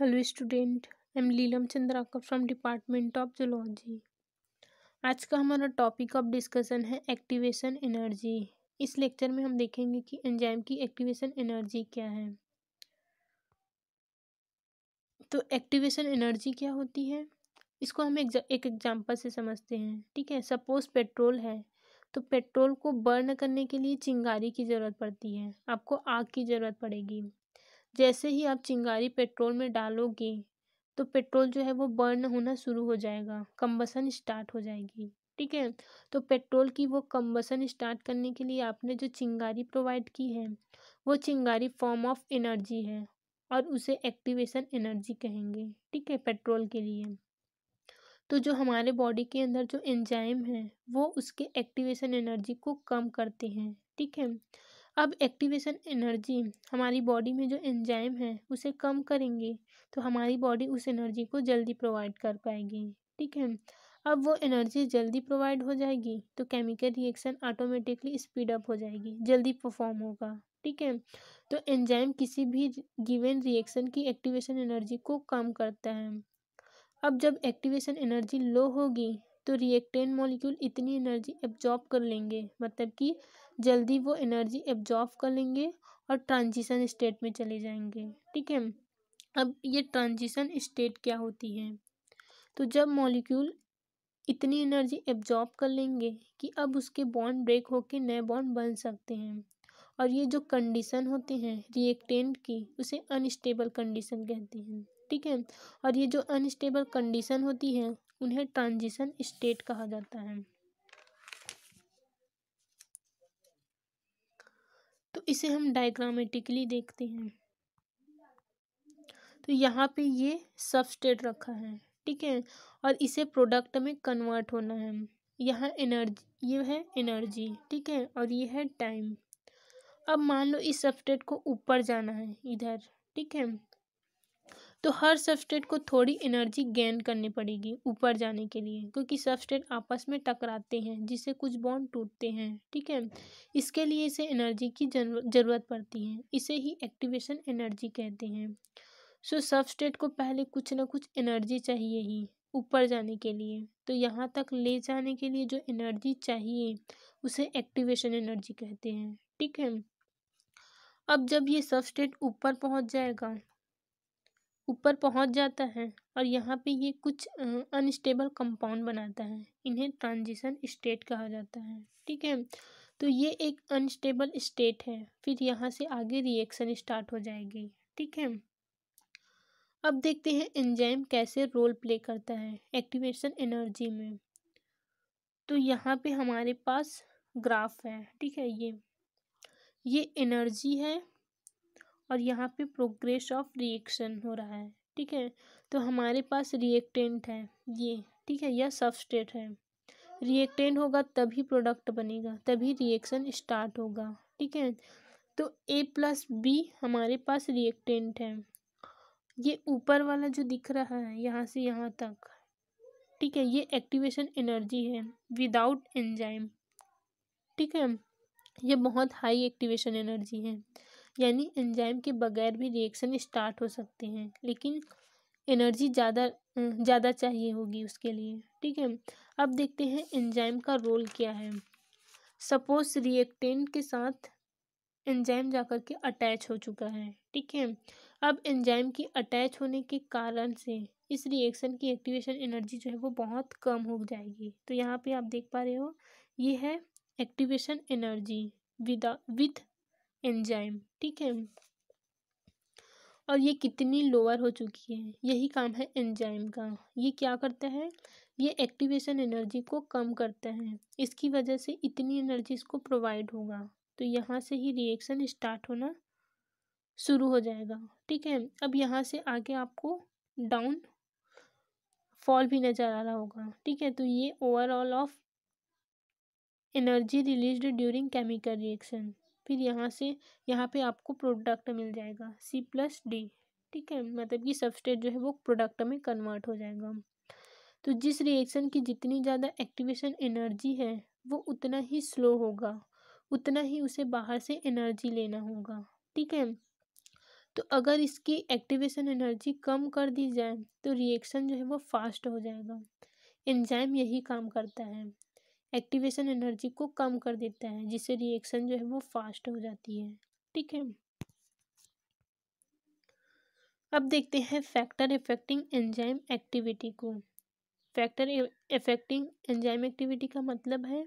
hello student I am Leelam Chandrakar from department of zoology आज का हमारा टॉपिक ऑफ डिस्कशन है एक्टिवेशन एनर्जी इस लेक्चर में हम देखेंगे कि एंजाइम की एक्टिवेशन एनर्जी क्या है तो एक्टिवेशन एनर्जी क्या होती है इसको हम एक एग्जाम्पल से समझते हैं ठीक है सपोज पेट्रोल है तो पेट्रोल को बर्न करने के लिए चिंगारी की ज़रूरत पड़ती है आपको आग की ज़रूरत पड़ेगी जैसे ही आप चिंगारी पेट्रोल में डालोगे तो पेट्रोल जो है वो बर्न होना शुरू हो जाएगा कम्बसन स्टार्ट हो जाएगी ठीक है तो पेट्रोल की वो कम्बसन स्टार्ट करने के लिए आपने जो चिंगारी प्रोवाइड की है वो चिंगारी फॉर्म ऑफ एनर्जी है और उसे एक्टिवेशन एनर्जी कहेंगे ठीक है पेट्रोल के लिए तो जो हमारे बॉडी के अंदर जो एंजाइम है वो उसके एक्टिवेशन एनर्जी को कम करते हैं ठीक है अब एक्टिवेशन एनर्जी हमारी बॉडी में जो एंजाइम है उसे कम करेंगे तो हमारी बॉडी उस एनर्जी को जल्दी प्रोवाइड कर पाएगी ठीक है अब वो एनर्जी जल्दी प्रोवाइड हो जाएगी तो chemical reaction automatically speed up हो जाएगी जल्दी परफॉर्म होगा ठीक है तो एंजाइम किसी भी गिवन रिएक्शन की एक्टिवेशन एनर्जी को कम करता है अब जब एक्टिवेशन एनर्जी लो होगी तो रिएक्टेंट मॉलिक्यूल इतनी एनर्जी एब्जॉर्ब कर लेंगे मतलब कि जल्दी वो एनर्जी एब्जॉर्व कर लेंगे और ट्रांजिशन स्टेट में चले जाएंगे ठीक है अब ये ट्रांजिशन स्टेट क्या होती है तो जब मॉलिक्यूल इतनी एनर्जी एब्जॉर्ब कर लेंगे कि अब उसके बॉन्ड ब्रेक होकर नए बॉन्ड बन सकते हैं और ये जो कंडीशन होते हैं रिएक्टेंट की उसे अनस्टेबल कंडीशन कहते हैं ठीक है और ये जो अनस्टेबल कंडीशन होती है उन्हें ट्रांजिशन स्टेट कहा जाता है इसे हम डायग्रामेटिकली देखते हैं तो यहाँ पे ये सबस्टेट रखा है ठीक है और इसे प्रोडक्ट में कन्वर्ट होना है यहाँ एनर्जी ये है एनर्जी ठीक है और ये है टाइम अब मान लो इस सबस्टेट को ऊपर जाना है इधर ठीक है तो हर सबस्टेट को थोड़ी एनर्जी गेन करनी पड़ेगी ऊपर जाने के लिए क्योंकि सबस्टेट आपस में टकराते हैं जिससे कुछ बॉन्ड टूटते हैं ठीक है इसके लिए इसे एनर्जी की ज़रूरत पड़ती है इसे ही एक्टिवेशन एनर्जी कहते हैं सो so, को पहले कुछ ना कुछ एनर्जी चाहिए ही ऊपर जाने के लिए तो यहाँ तक ले जाने के लिए जो एनर्जी चाहिए उसे एक्टिवेशन एनर्जी कहते हैं ठीक है अब जब ये सबस्टेट ऊपर पहुँच जाएगा ऊपर पहुंच जाता है और यहाँ पे ये कुछ अनस्टेबल कंपाउंड बनाता है इन्हें ट्रांजिशन स्टेट कहा जाता है ठीक है तो ये एक अनस्टेबल स्टेट है फिर यहाँ से आगे रिएक्शन स्टार्ट हो जाएगी ठीक है अब देखते हैं एंजाइम कैसे रोल प्ले करता है एक्टिवेशन एनर्जी में तो यहाँ पे हमारे पास ग्राफ है ठीक है ये ये एनर्जी है और यहाँ पे प्रोग्रेस ऑफ रिएक्शन हो रहा है ठीक है तो हमारे पास रिएक्टेंट है ये ठीक है यह सबस्ट्रेट है रिएक्टेंट होगा तभी प्रोडक्ट बनेगा तभी रिएक्शन स्टार्ट होगा ठीक है तो ए प्लस बी हमारे पास रिएक्टेंट है ये ऊपर वाला जो दिख रहा है यहाँ से यहाँ तक ठीक है ये एक्टिवेशन एनर्जी है विदाउट एंजाइम ठीक है ये बहुत हाई एक्टिवेशन एनर्जी है यानी एंजाइम के बगैर भी रिएक्शन स्टार्ट हो सकते हैं लेकिन एनर्जी ज़्यादा ज़्यादा चाहिए होगी उसके लिए ठीक है अब देखते हैं एंजाइम का रोल क्या है सपोज रिएक्टेंट के साथ एंजाइम जाकर के अटैच हो चुका है ठीक है अब एंजाइम की अटैच होने के कारण से इस रिएक्शन की एक्टिवेशन एनर्जी जो है वो बहुत कम हो जाएगी तो यहाँ पे आप देख पा रहे हो ये है activation energy with with enzyme ठीक है और ये कितनी लोअर हो चुकी है यही काम है एंजाइम का ये क्या करता है ये एक्टिवेशन एनर्जी को कम करता है इसकी वजह से इतनी एनर्जी इसको प्रोवाइड होगा तो यहाँ से ही रिएक्शन स्टार्ट होना शुरू हो जाएगा ठीक है अब यहाँ से आगे आपको डाउन फॉल भी नज़र आ रहा होगा ठीक है तो ये overall of energy release during chemical reaction फिर यहाँ से यहाँ पे आपको प्रोडक्ट मिल जाएगा सी प्लस डी ठीक है मतलब कि सबस्टेट जो है वो प्रोडक्ट में कन्वर्ट हो जाएगा तो जिस रिएक्शन की जितनी ज़्यादा एक्टिवेशन एनर्जी है वो उतना ही स्लो होगा उतना ही उसे बाहर से एनर्जी लेना होगा ठीक है तो अगर इसकी एक्टिवेशन एनर्जी कम कर दी जाए तो रिएक्शन जो है वो फास्ट हो जाएगा एंजाइम यही काम करता है एक्टिवेशन एनर्जी को कम कर देता है जिससे रिएक्शन जो है वो फास्ट हो जाती है ठीक है अब देखते हैं फैक्टर इफेक्टिंग एंजाइम एक्टिविटी को फैक्टर इफेक्टिंग एंजाइम एक्टिविटी का मतलब है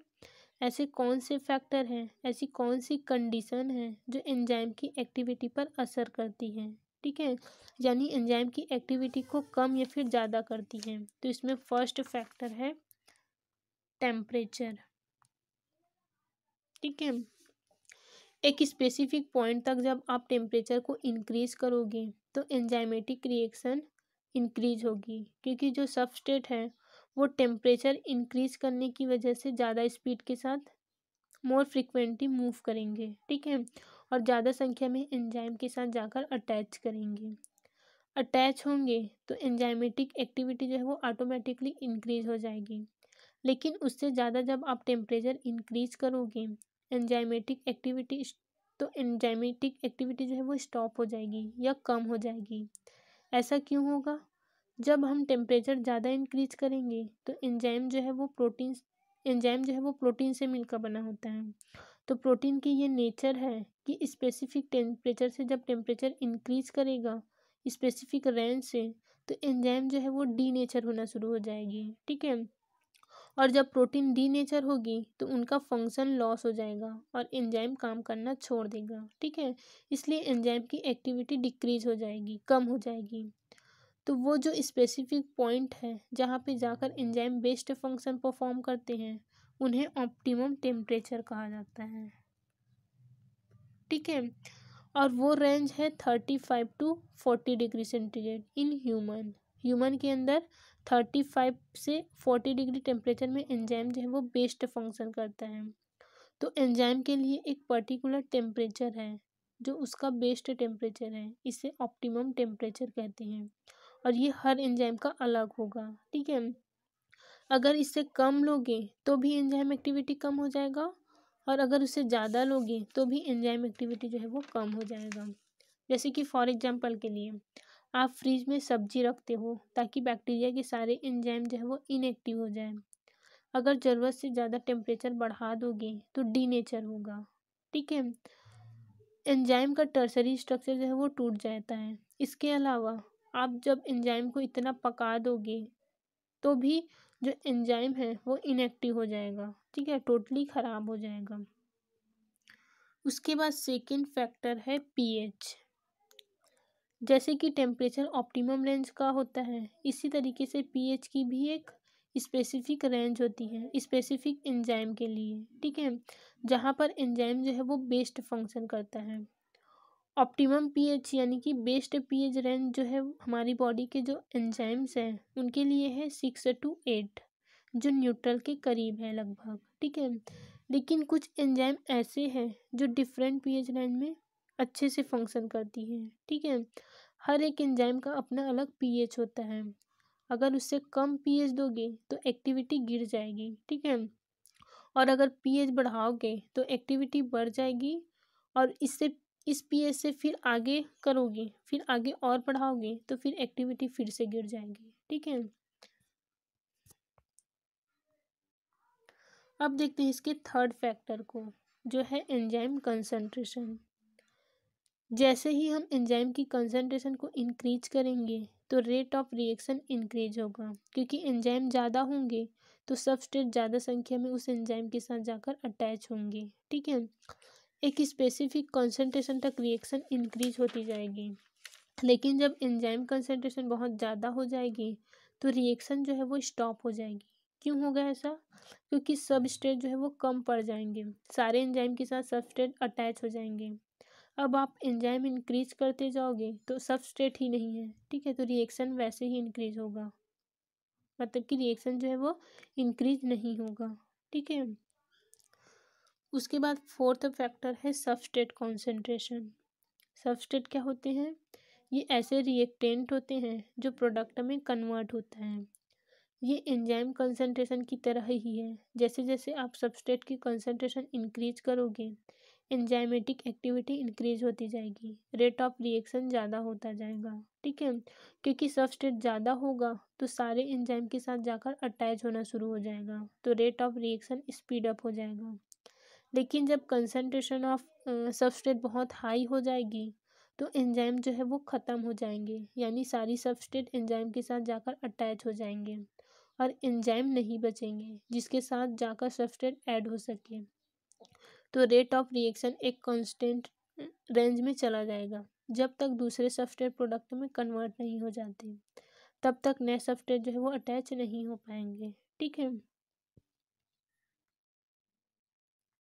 ऐसे कौन से फैक्टर हैं ऐसी कौन सी कंडीशन है जो एंजाइम की एक्टिविटी पर असर करती है ठीक है यानी एंजाइम की एक्टिविटी को कम या फिर ज़्यादा करती है तो इसमें फर्स्ट फैक्टर है टेम्परेचर ठीक है एक स्पेसिफिक पॉइंट तक जब आप टेम्परेचर को इंक्रीज करोगे तो एंजाइमेटिक रिएक्शन इंक्रीज होगी क्योंकि जो सबस्टेट है वो टेम्परेचर इंक्रीज करने की वजह से ज़्यादा स्पीड के साथ मोर फ्रिक्वेंटली मूव करेंगे ठीक है और ज़्यादा संख्या में एंजाइम के साथ जाकर अटैच करेंगे अटैच होंगे तो एंजाइमेटिक एक्टिविटी जो है वो ऑटोमेटिकली इंक्रीज हो जाएगी लेकिन उससे ज़्यादा जब आप टेम्परेचर इंक्रीज करोगे एंजाइमेटिक एक्टिविटी तो एंजाइमेटिक एक्टिविटी जो है वो स्टॉप हो जाएगी या कम हो जाएगी ऐसा क्यों होगा जब हम टेम्परेचर ज़्यादा इंक्रीज करेंगे तो एंजाइम जो है वो प्रोटीन एंजाइम जो है वो प्रोटीन से मिलकर बना होता है तो प्रोटीन की ये नेचर है कि स्पेसिफिक टेम्परेचर से जब टेम्परेचर इंक्रीज करेगा स्पेसिफिक रेंज से तो एंजाइम जो है वो डी नेचर होना शुरू हो जाएगी ठीक है और जब प्रोटीन नेचर होगी तो उनका फंक्शन लॉस हो जाएगा और एंजाइम काम करना छोड़ देगा ठीक है इसलिए एंजाइम की एक्टिविटी डिक्रीज हो जाएगी कम हो जाएगी तो वो जो स्पेसिफिक पॉइंट है जहाँ पे जाकर एंजाइम बेस्ड फंक्शन परफॉर्म करते हैं उन्हें ऑप्टिमम टेम्परेचर कहा जाता है ठीक है और वो रेंज है thirty five to forty degree centigrade in human human के अंदर थर्टी फाइव से फोर्टी डिग्री टेम्परेचर में एंजाइम जो है वो बेस्ट फंक्शन करता है तो एंजाइम के लिए एक पर्टिकुलर टेम्परेचर है जो उसका बेस्ट टेम्परेचर है इसे ऑप्टिमम टेम्परेचर कहते हैं और ये हर एंजाइम का अलग होगा ठीक है अगर इससे कम लोगे तो भी एंजाइम एक्टिविटी कम हो जाएगा और अगर उससे ज़्यादा लोगे तो भी एंजाइम एक्टिविटी जो है वो कम हो जाएगा जैसे कि फॉर एग्जांपल के लिए आप फ्रिज में सब्जी रखते हो ताकि बैक्टीरिया के सारे एंजाइम जो है वो इनएक्टिव हो जाए अगर ज़रूरत से ज़्यादा टेम्परेचर बढ़ा दोगे तो डीनेचर होगा ठीक है एंजाइम का टर्सरी स्ट्रक्चर जो है वो टूट जाता है इसके अलावा आप जब एंजाइम को इतना पका दोगे तो भी जो एंजाइम है वो इनएक्टिव हो जाएगा ठीक है टोटली ख़राब हो जाएगा उसके बाद सेकेंड फैक्टर है पीएच जैसे कि टेम्परेचर ऑप्टिमम रेंज का होता है इसी तरीके से पीएच की भी एक स्पेसिफिक रेंज होती है स्पेसिफिक एंजाइम के लिए ठीक है जहाँ पर एंजाइम जो है वो बेस्ट फंक्शन करता है ऑप्टिमम पीएच यानी कि बेस्ट पीएच रेंज जो है हमारी बॉडी के जो एंजाइम्स हैं उनके लिए है सिक्स टू एट जो न्यूट्रल के करीब है लगभग ठीक है लेकिन कुछ एंजाइम ऐसे हैं जो डिफरेंट पीएच रेंज में अच्छे से फंक्शन करती है ठीक है हर एक एंजाइम का अपना अलग पीएच होता है अगर उससे कम पीएच दोगे तो एक्टिविटी गिर जाएगी ठीक है और अगर पीएच बढ़ाओगे तो एक्टिविटी बढ़ जाएगी और इससे इस पीएच से फिर आगे करोगे फिर आगे और बढ़ाओगे तो फिर एक्टिविटी फिर से गिर जाएगी ठीक है अब देखते हैं इसके थर्ड फैक्टर को जो है एंजाइम कंसंट्रेशन जैसे ही हम एंजाइम की कंसनट्रेशन को इंक्रीज करेंगे तो रेट ऑफ रिएक्शन इंक्रीज होगा क्योंकि एंजाइम ज़्यादा होंगे तो सबस्ट्रेट ज़्यादा संख्या में उस एंजाइम के साथ जाकर अटैच होंगे ठीक है एक स्पेसिफिक कंसंट्रेशन तक रिएक्शन इंक्रीज होती जाएगी लेकिन जब एंजाइम कंसनट्रेशन बहुत ज़्यादा हो जाएगी तो रिएक्शन जो है वो स्टॉप हो जाएगी क्यों होगा ऐसा क्योंकि सबस्ट्रेट जो है वो कम पड़ जाएंगे सारे एंजाइम के साथ सबस्ट्रेट अटैच हो जाएंगे अब आप एंजाइम इंक्रीज करते जाओगे तो सबस्ट्रेट ही नहीं है ठीक है तो रिएक्शन वैसे ही इंक्रीज होगा मतलब कि रिएक्शन जो है वो इंक्रीज नहीं होगा ठीक है उसके बाद फोर्थ फैक्टर है सबस्टेट कॉन्सेंट्रेशन सबस्टेट क्या होते हैं ये ऐसे रिएक्टेंट होते हैं जो प्रोडक्ट में कन्वर्ट होता है ये एंजाइम कंसंट्रेशन की तरह ही है जैसे जैसे आप सबस्टेट की कंसंट्रेशन इंक्रीज करोगे एंजाइमेटिक एक्टिविटी इंक्रीज होती जाएगी रेट ऑफ रिएक्शन ज़्यादा होता जाएगा ठीक है क्योंकि सबस्टेट ज़्यादा होगा तो सारे एंजाइम के साथ जाकर अटैच होना शुरू हो जाएगा तो rate of reaction speed up हो जाएगा लेकिन जब कंसनट्रेशन ऑफ सबस्टेट बहुत हाई हो जाएगी तो एंजाइम जो है वो ख़त्म हो जाएंगे यानी सारी सबस्टेट एंजाइम के साथ जाकर अटैच हो जाएंगे और एंजाइम नहीं बचेंगे जिसके साथ जाकर सबस्टेट ऐड हो सके तो रेट ऑफ रिएक्शन एक कांस्टेंट रेंज में चला जाएगा जब तक दूसरे सॉफ्टवेयर प्रोडक्ट में कन्वर्ट नहीं हो जाते तब तक नए सॉफ्टवेयर जो है वो अटैच नहीं हो पाएंगे ठीक है